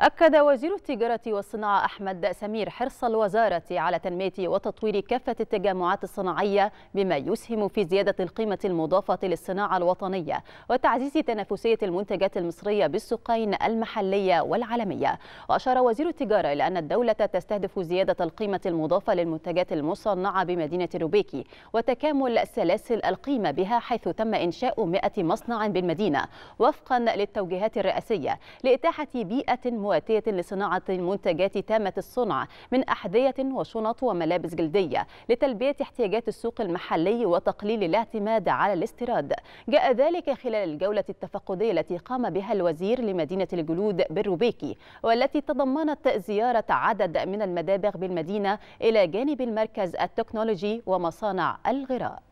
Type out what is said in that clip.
أكد وزير التجارة والصناعة أحمد سمير حرص الوزارة على تنمية وتطوير كافة التجمعات الصناعية بما يسهم في زيادة القيمة المضافة للصناعة الوطنية وتعزيز تنافسية المنتجات المصرية بالسوقين المحلية والعالمية وأشار وزير التجارة إلى أن الدولة تستهدف زيادة القيمة المضافة للمنتجات المصنعة بمدينة روبيكي وتكامل سلاسل القيمة بها حيث تم إنشاء 100 مصنع بالمدينة وفقا للتوجيهات الرئاسية لإتاحة بيئة مواتية لصناعة منتجات تامة الصنع من أحذية وشنط وملابس جلدية لتلبية احتياجات السوق المحلي وتقليل الاعتماد على الاستيراد جاء ذلك خلال الجولة التفقدية التي قام بها الوزير لمدينة الجلود بالروبيكي والتي تضمنت زيارة عدد من المدابغ بالمدينة إلى جانب المركز التكنولوجي ومصانع الغراء